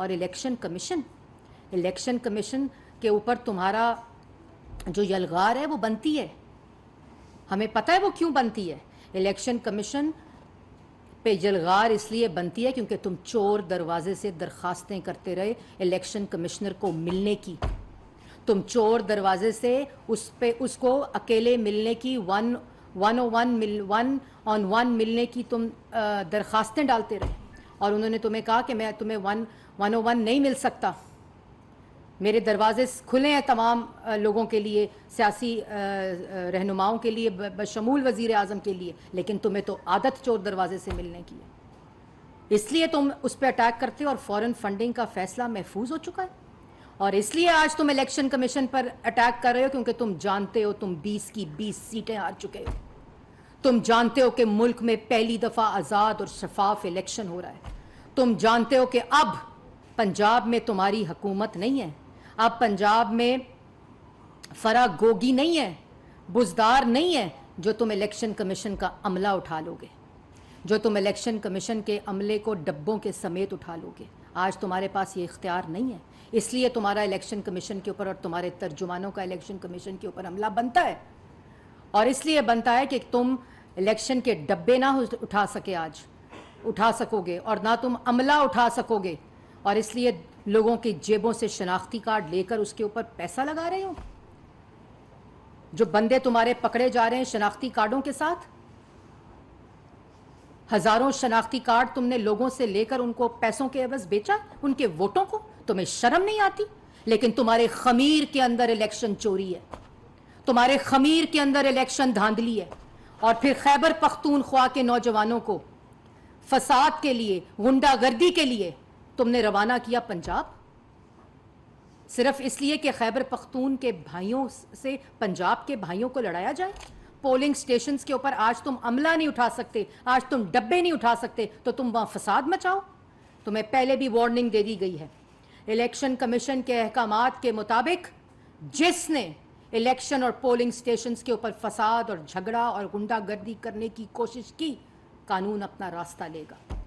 और election commission election commission के ऊपर तुम्हारा जो यलगार है वो बनती है हमें पता है वो क्यों बनती है इलेक्शन कमीशन पे जलगार इसलिए बनती है क्योंकि तुम चोर दरवाजे से दरखास्तें करते रहे इलेक्शन कमिश्नर को मिलने की तुम चोर दरवाजे से उस पे उसको अकेले मिलने की वन वन ओ वन मिल वन ऑन वन मिलने की तुम दरखास्तें डालते रहे और उन्होंने तुम्हें कहा कि मैं तुम्हें वन वन ओ वन नहीं मिल सकता मेरे दरवाजे खुले हैं तमाम लोगों के लिए सियासी रहनुमाओं के लिए बशमूल वज़ी अजम के लिए लेकिन तुम्हें तो आदत चोर दरवाजे से मिलने की है इसलिए तुम उस पर अटैक करते हो और फ़ॉरन फंडिंग का फैसला महफूज हो चुका है और इसलिए आज तुम इलेक्शन कमीशन पर अटैक कर रहे हो क्योंकि तुम जानते हो तुम 20 की 20 सीटें हार चुके हो तुम जानते हो कि मुल्क में पहली दफ़ा आज़ाद और शफाफ इलेक्शन हो रहा है तुम जानते हो कि अब पंजाब में तुम्हारी हुकूमत नहीं है अब पंजाब में फरा गोगी नहीं है बुजदार नहीं है जो तुम इलेक्शन कमीशन का अमला उठा लोगे जो तुम इलेक्शन कमीशन के अमले को डब्बों के समेत उठा लोगे आज तुम्हारे पास ये इख्तियार नहीं है इसलिए तुम्हारा इलेक्शन कमीशन के ऊपर और तुम्हारे तर्जुमानों का इलेक्शन कमीशन के ऊपर अमला बनता है और इसलिए बनता है कि तुम इलेक्शन के डब्बे ना उठा सके आज उठा सकोगे और ना तुम अमला उठा सकोगे और इसलिए लोगों की जेबों से शनाख्ती कार्ड लेकर उसके ऊपर पैसा लगा रहे हो जो बंदे तुम्हारे पकड़े जा रहे हैं शनाख्ती कार्डों के साथ हजारों शनाख्ती कार्ड तुमने लोगों से लेकर उनको पैसों के अवज बेचा उनके वोटों को तुम्हें शर्म नहीं आती लेकिन तुम्हारे खमीर के अंदर इलेक्शन चोरी है तुम्हारे खमीर के अंदर इलेक्शन धांधली है और फिर खैबर पख्तूनख्वा के नौजवानों को फसाद के लिए गुंडागर्दी के लिए तुमने रवाना किया पंजाब सिर्फ इसलिए कि खैबर पख्तून के भाइयों से पंजाब के भाइयों को लड़ाया जाए पोलिंग स्टेशन के ऊपर आज तुम अमला नहीं उठा सकते आज तुम डब्बे नहीं उठा सकते तो तुम वहां फसाद मचाओ तुम्हें पहले भी वार्निंग दे दी गई है इलेक्शन कमीशन के अहकाम के मुताबिक जिसने इलेक्शन और पोलिंग स्टेशंस के ऊपर फसाद और झगड़ा और गुंडागर्दी करने की कोशिश की कानून अपना रास्ता लेगा